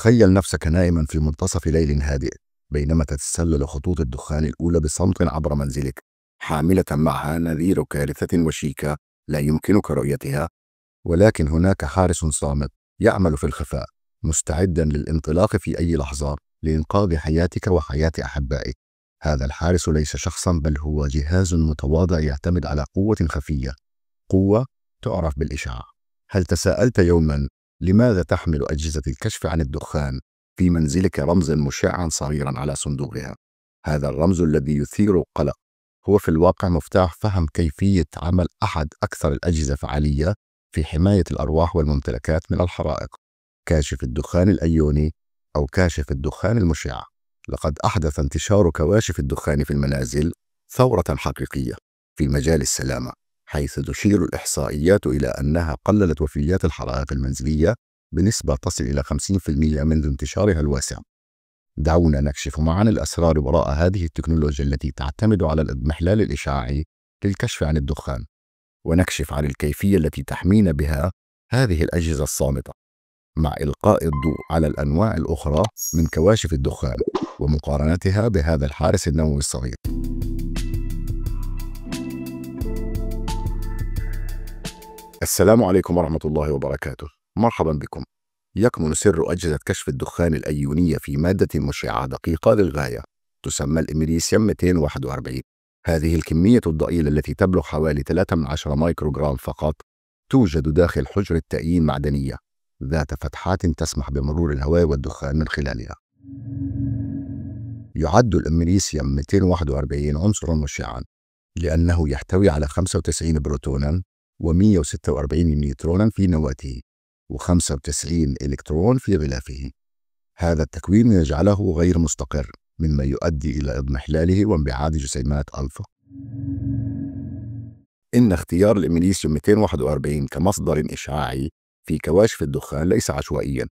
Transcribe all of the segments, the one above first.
تخيل نفسك نائما في منتصف ليل هادئ بينما تتسلل خطوط الدخان الأولى بصمت عبر منزلك حاملة معها نذير كارثة وشيكة لا يمكنك رؤيتها ولكن هناك حارس صامت يعمل في الخفاء مستعدا للانطلاق في أي لحظة لإنقاذ حياتك وحياة أحبائك هذا الحارس ليس شخصا بل هو جهاز متواضع يعتمد على قوة خفية قوة تعرف بالإشعاع هل تساءلت يوما لماذا تحمل أجهزة الكشف عن الدخان في منزلك رمزا مشعا صغيرا على صندوقها؟ هذا الرمز الذي يثير القلق هو في الواقع مفتاح فهم كيفية عمل أحد أكثر الأجهزة فعالية في حماية الأرواح والممتلكات من الحرائق كاشف الدخان الأيوني أو كاشف الدخان المشع لقد أحدث انتشار كواشف الدخان في المنازل ثورة حقيقية في مجال السلامة حيث تشير الإحصائيات إلى أنها قللت وفيات الحرائق المنزلية بنسبة تصل إلى 50% منذ انتشارها الواسع. دعونا نكشف معا الأسرار وراء هذه التكنولوجيا التي تعتمد على الاضمحلال الإشعاعي للكشف عن الدخان، ونكشف عن الكيفية التي تحمينا بها هذه الأجهزة الصامتة، مع إلقاء الضوء على الأنواع الأخرى من كواشف الدخان ومقارنتها بهذا الحارس النووي الصغير. السلام عليكم ورحمة الله وبركاته مرحبا بكم يكمن سر أجهزة كشف الدخان الأيونية في مادة مشعة دقيقة للغاية تسمى الإمريسيوم 241 هذه الكمية الضئيلة التي تبلغ حوالي 3 من 10 مايكروغرام فقط توجد داخل حجرة تأيين معدنية ذات فتحات تسمح بمرور الهواء والدخان من خلالها يعد الإمريسيوم 241 عنصرا مشعا لأنه يحتوي على 95 بروتونا و146 نيوترونا في نواته و95 إلكترون في غلافه هذا التكوين يجعله غير مستقر مما يؤدي إلى اضمحلاله وانبعاد جسيمات ألفا إن اختيار الإميليسيوم 241 كمصدر إشعاعي في كواشف الدخان ليس عشوائيا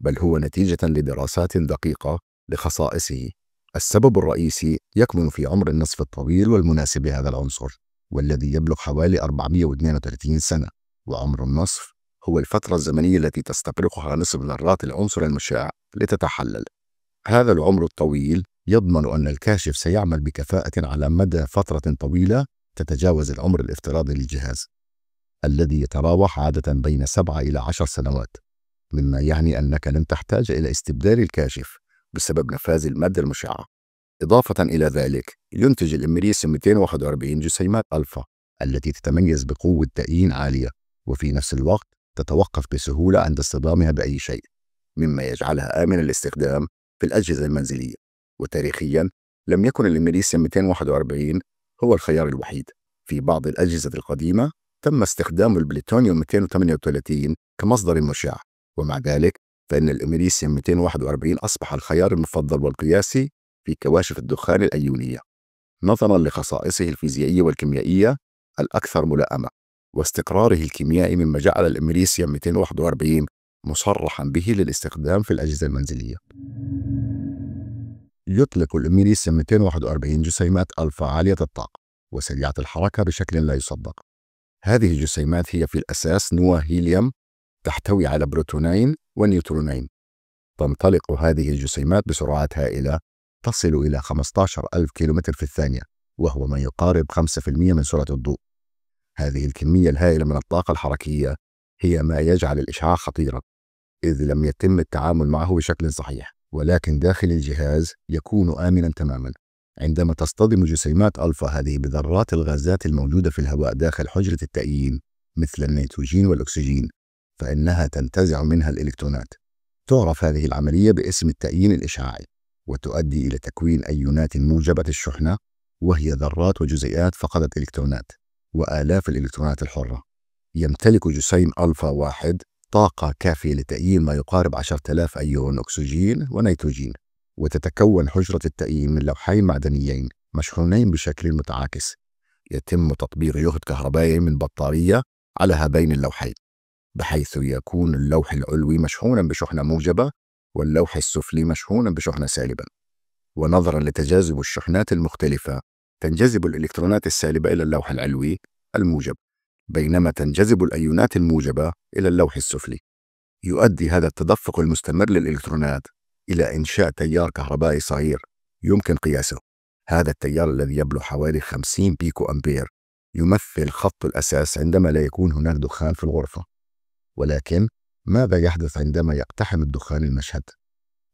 بل هو نتيجة لدراسات دقيقة لخصائصه السبب الرئيسي يكمن في عمر النصف الطويل والمناسب لهذا العنصر والذي يبلغ حوالي 432 سنة وعمر النصف هو الفترة الزمنية التي تستغرقها نصف ذرات العنصر المشع لتتحلل هذا العمر الطويل يضمن أن الكاشف سيعمل بكفاءة على مدى فترة طويلة تتجاوز العمر الافتراضي للجهاز الذي يتراوح عادة بين 7 إلى 10 سنوات مما يعني أنك لن تحتاج إلى استبدال الكاشف بسبب نفاذ المادة المشعة إضافة إلى ذلك ينتج الإمريسيوم 241 جسيمات ألفا التي تتميز بقوة تأيين عالية وفي نفس الوقت تتوقف بسهولة عند اصطدامها بأي شيء مما يجعلها آمنة للاستخدام في الأجهزة المنزلية وتاريخيا لم يكن الإمريسيوم 241 هو الخيار الوحيد في بعض الأجهزة القديمة تم استخدام البليتونيوم 238 كمصدر مشع ومع ذلك فإن الإمريسيوم 241 أصبح الخيار المفضل والقياسي في كواشف الدخان الأيونية نظرا لخصائصه الفيزيائية والكيميائية الأكثر ملائمة واستقراره الكيميائي مما جعل الإمريسيوم 241 مصرحا به للاستخدام في الأجهزة المنزلية يطلق الإمريسيوم 241 جسيمات ألفا عالية الطاقة وسريعة الحركة بشكل لا يصدق هذه الجسيمات هي في الأساس نواة هيليوم تحتوي على بروتونين ونيوترونين تنطلق هذه الجسيمات بسرعات هائلة تصل إلى 15000 كيلومتر في الثانية وهو ما يقارب 5% من سرعة الضوء هذه الكمية الهائلة من الطاقة الحركية هي ما يجعل الإشعاع خطيرا إذ لم يتم التعامل معه بشكل صحيح ولكن داخل الجهاز يكون آمنا تماما عندما تصطدم جسيمات ألفا هذه بذرات الغازات الموجودة في الهواء داخل حجرة التأيين مثل النيتروجين والأكسجين فإنها تنتزع منها الإلكترونات تعرف هذه العملية باسم التأيين الإشعاعي وتؤدي إلى تكوين أيونات موجبة الشحنة وهي ذرات وجزيئات فقدت إلكترونات وآلاف الإلكترونات الحرة يمتلك جسيم ألفا واحد طاقة كافية لتأييم ما يقارب 10,000 أيون أكسجين ونيتروجين وتتكون حجرة التأييم من لوحين معدنيين مشحونين بشكل متعاكس يتم تطبيق جهد كهربائي من بطارية على هذين اللوحين بحيث يكون اللوح العلوي مشحونا بشحنة موجبة واللوح السفلي مشحونا بشحنة سالبة ونظرا لتجاذب الشحنات المختلفة تنجذب الإلكترونات السالبة إلى اللوح العلوي الموجب بينما تنجذب الأيونات الموجبة إلى اللوح السفلي يؤدي هذا التدفق المستمر للإلكترونات إلى إنشاء تيار كهربائي صغير يمكن قياسه هذا التيار الذي يبلغ حوالي 50 بيكو أمبير يمثل خط الأساس عندما لا يكون هناك دخان في الغرفة ولكن ماذا يحدث عندما يقتحم الدخان المشهد؟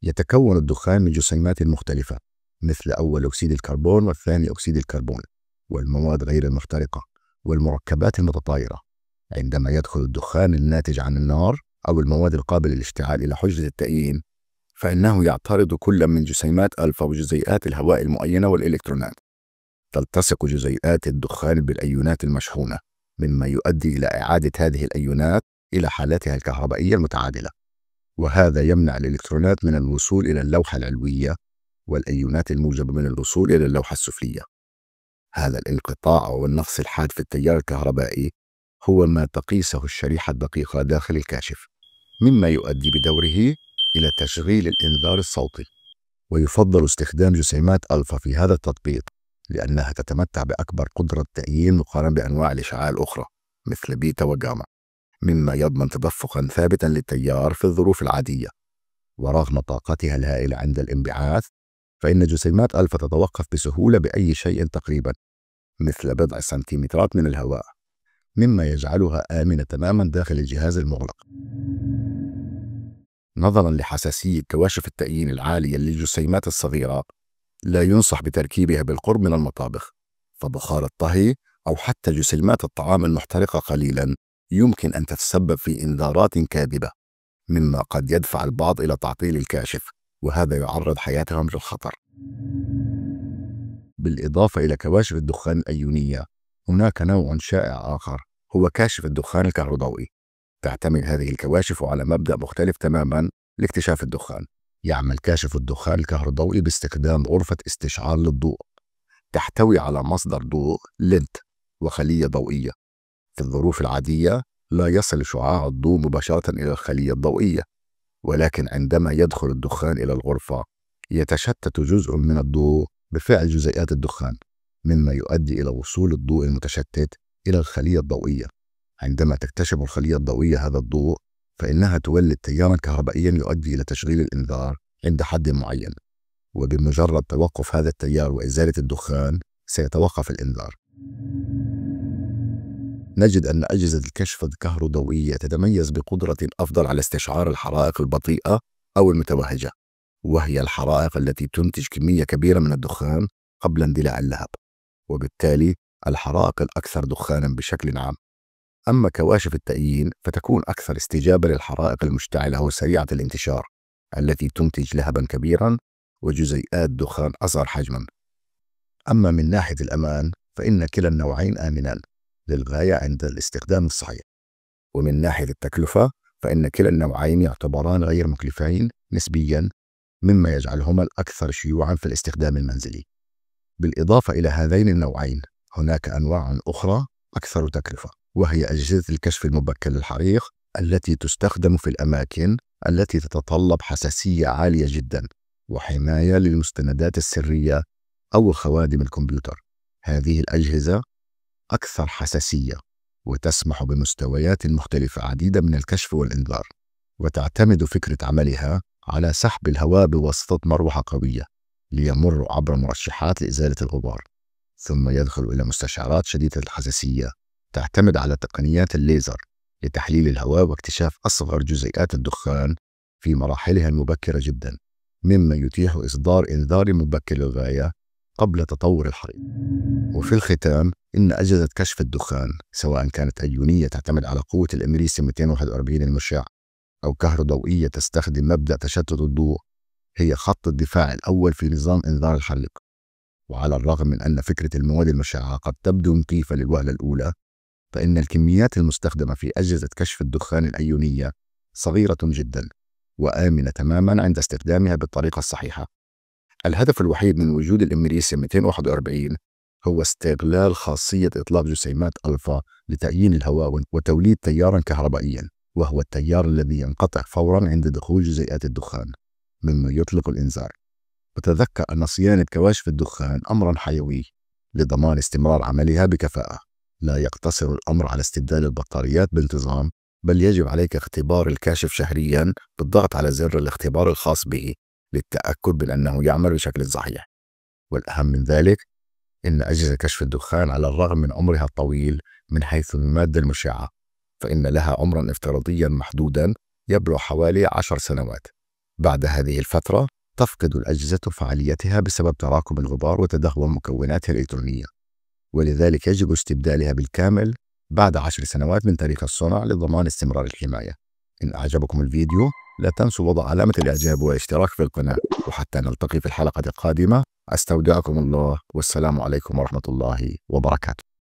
يتكون الدخان من جسيمات مختلفة مثل أول أكسيد الكربون والثاني أكسيد الكربون والمواد غير المخترقة والمركبات المتطايرة عندما يدخل الدخان الناتج عن النار أو المواد القابلة للاشتعال إلى حجرة التأيين فإنه يعترض كل من جسيمات ألفا وجزيئات الهواء المؤينة والإلكترونات تلتصق جزيئات الدخان بالأيونات المشحونة مما يؤدي إلى إعادة هذه الأيونات إلى حالتها الكهربائية المتعادلة وهذا يمنع الإلكترونات من الوصول إلى اللوحة العلوية والأيونات الموجبة من الوصول إلى اللوحة السفلية هذا الانقطاع أو النقص الحاد في التيار الكهربائي هو ما تقيسه الشريحة الدقيقة داخل الكاشف مما يؤدي بدوره إلى تشغيل الإنذار الصوتي ويفضل استخدام جسيمات ألفا في هذا التطبيق لأنها تتمتع بأكبر قدرة تأيين مقارنة بأنواع الإشعاع الأخرى مثل بيتا وجاما مما يضمن تدفقا ثابتا للتيار في الظروف العادية ورغم طاقتها الهائلة عند الانبعاث فإن جسيمات ألفا تتوقف بسهولة بأي شيء تقريبا مثل بضع سنتيمترات من الهواء مما يجعلها آمنة تماما داخل الجهاز المغلق نظرا لحساسية كواشف التأيين العالية للجسيمات الصغيرة لا ينصح بتركيبها بالقرب من المطابخ فبخار الطهي أو حتى جسيمات الطعام المحترقة قليلا يمكن أن تتسبب في إنذارات كاذبة مما قد يدفع البعض إلى تعطيل الكاشف وهذا يعرض حياتهم للخطر بالإضافة إلى كواشف الدخان الأيونية هناك نوع شائع آخر هو كاشف الدخان الكهربائي تعتمد هذه الكواشف على مبدأ مختلف تماما لاكتشاف الدخان يعمل كاشف الدخان الكهربائي باستخدام غرفة استشعار للضوء تحتوي على مصدر ضوء لنت وخلية ضوئية الظروف العادية لا يصل شعاع الضوء مباشرة إلى الخلية الضوئية ولكن عندما يدخل الدخان إلى الغرفة يتشتت جزء من الضوء بفعل جزيئات الدخان مما يؤدي إلى وصول الضوء المتشتت إلى الخلية الضوئية عندما تكتشف الخلية الضوئية هذا الضوء فإنها تولد تيارا كهربائيا يؤدي إلى تشغيل الإنذار عند حد معين وبمجرد توقف هذا التيار وإزالة الدخان سيتوقف الإنذار نجد أن أجهزة الكشف الكهروضوئية تتميز بقدرة أفضل على استشعار الحرائق البطيئة أو المتوهجة، وهي الحرائق التي تنتج كمية كبيرة من الدخان قبل اندلاع اللهب، وبالتالي الحرائق الأكثر دخانًا بشكل عام. أما كواشف التأيين فتكون أكثر استجابة للحرائق المشتعلة وسريعة الانتشار، التي تنتج لهبًا كبيرًا وجزيئات دخان أصغر حجمًا. أما من ناحية الأمان فإن كلا النوعين آمنان، للغاية عند الاستخدام الصحيح ومن ناحية التكلفة فإن كلا النوعين يعتبران غير مكلفين نسبيا مما يجعلهما الأكثر شيوعا في الاستخدام المنزلي بالإضافة إلى هذين النوعين هناك أنواع أخرى أكثر تكلفة وهي أجهزة الكشف المبكر للحريق التي تستخدم في الأماكن التي تتطلب حساسية عالية جدا وحماية للمستندات السرية أو خوادم الكمبيوتر هذه الأجهزة أكثر حساسية وتسمح بمستويات مختلفة عديدة من الكشف والإنذار وتعتمد فكرة عملها على سحب الهواء بواسطة مروحة قوية ليمر عبر مرشحات لإزالة الغبار ثم يدخل إلى مستشعرات شديدة الحساسية تعتمد على تقنيات الليزر لتحليل الهواء واكتشاف أصغر جزيئات الدخان في مراحلها المبكرة جدا مما يتيح إصدار إنذار مبكر للغاية قبل تطور الحريق وفي الختام إن أجهزة كشف الدخان سواء كانت أيونية تعتمد على قوة الإمريسي 241 المشع أو كهروضوئية تستخدم مبدأ تشتت الضوء هي خط الدفاع الأول في نظام إنذار الحريق وعلى الرغم من أن فكرة المواد المشعة قد تبدو مكيفة للوهلة الأولى فإن الكميات المستخدمة في أجهزة كشف الدخان الأيونية صغيرة جدا وآمنة تماما عند استخدامها بالطريقة الصحيحة الهدف الوحيد من وجود الإمريسي 241 هو استغلال خاصية إطلاق جسيمات ألفا لتأيين الهواون وتوليد تيارا كهربائيا وهو التيار الذي ينقطع فورا عند دخول جزيئات الدخان مما يطلق الإنذار وتذكر أن صيانة كواشف الدخان أمرا حيوي لضمان استمرار عملها بكفاءة لا يقتصر الأمر على استبدال البطاريات بانتظام بل يجب عليك اختبار الكاشف شهريا بالضغط على زر الاختبار الخاص به للتأكد من أنه يعمل بشكل صحيح والأهم من ذلك إن أجهزة كشف الدخان على الرغم من عمرها الطويل من حيث المادة المشعة فإن لها عمرا افتراضيا محدودا يبلغ حوالي عشر سنوات بعد هذه الفترة تفقد الأجهزة فعاليتها بسبب تراكم الغبار وتدهور مكوناتها الإلكترونية ولذلك يجب استبدالها بالكامل بعد عشر سنوات من تاريخ الصنع لضمان استمرار الحماية إن أعجبكم الفيديو لا تنسوا وضع علامة الإعجاب والاشتراك في القناة وحتى نلتقي في الحلقة القادمة أستودعكم الله والسلام عليكم ورحمة الله وبركاته